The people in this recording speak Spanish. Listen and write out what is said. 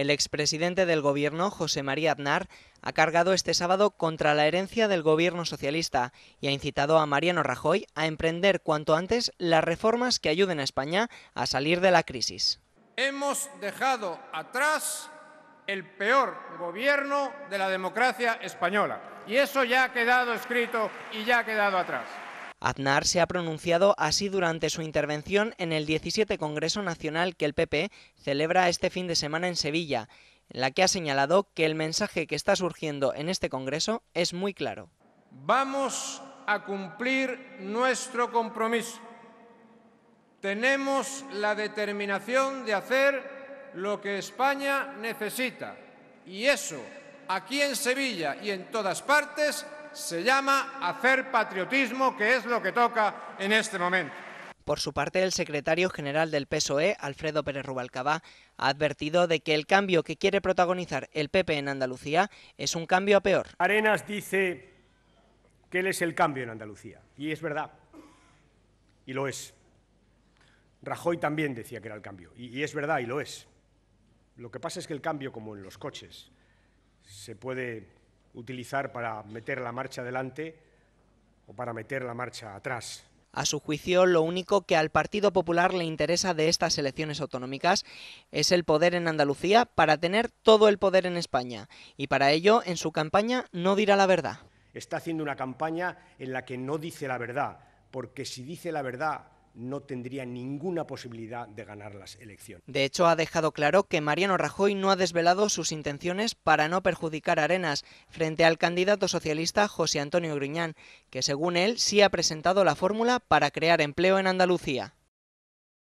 El expresidente del gobierno, José María Aznar, ha cargado este sábado contra la herencia del gobierno socialista y ha incitado a Mariano Rajoy a emprender cuanto antes las reformas que ayuden a España a salir de la crisis. Hemos dejado atrás el peor gobierno de la democracia española. Y eso ya ha quedado escrito y ya ha quedado atrás. Aznar se ha pronunciado así durante su intervención en el 17 Congreso Nacional que el PP celebra este fin de semana en Sevilla, en la que ha señalado que el mensaje que está surgiendo en este Congreso es muy claro. Vamos a cumplir nuestro compromiso. Tenemos la determinación de hacer lo que España necesita y eso aquí en Sevilla y en todas partes se llama hacer patriotismo, que es lo que toca en este momento. Por su parte, el secretario general del PSOE, Alfredo Pérez Rubalcaba, ha advertido de que el cambio que quiere protagonizar el PP en Andalucía es un cambio a peor. Arenas dice que él es el cambio en Andalucía, y es verdad, y lo es. Rajoy también decía que era el cambio, y, y es verdad, y lo es. Lo que pasa es que el cambio, como en los coches, se puede utilizar para meter la marcha adelante o para meter la marcha atrás. A su juicio, lo único que al Partido Popular le interesa de estas elecciones autonómicas es el poder en Andalucía para tener todo el poder en España. Y para ello, en su campaña no dirá la verdad. Está haciendo una campaña en la que no dice la verdad, porque si dice la verdad no tendría ninguna posibilidad de ganar las elecciones. De hecho, ha dejado claro que Mariano Rajoy no ha desvelado sus intenciones para no perjudicar a Arenas frente al candidato socialista José Antonio Griñán, que según él sí ha presentado la fórmula para crear empleo en Andalucía.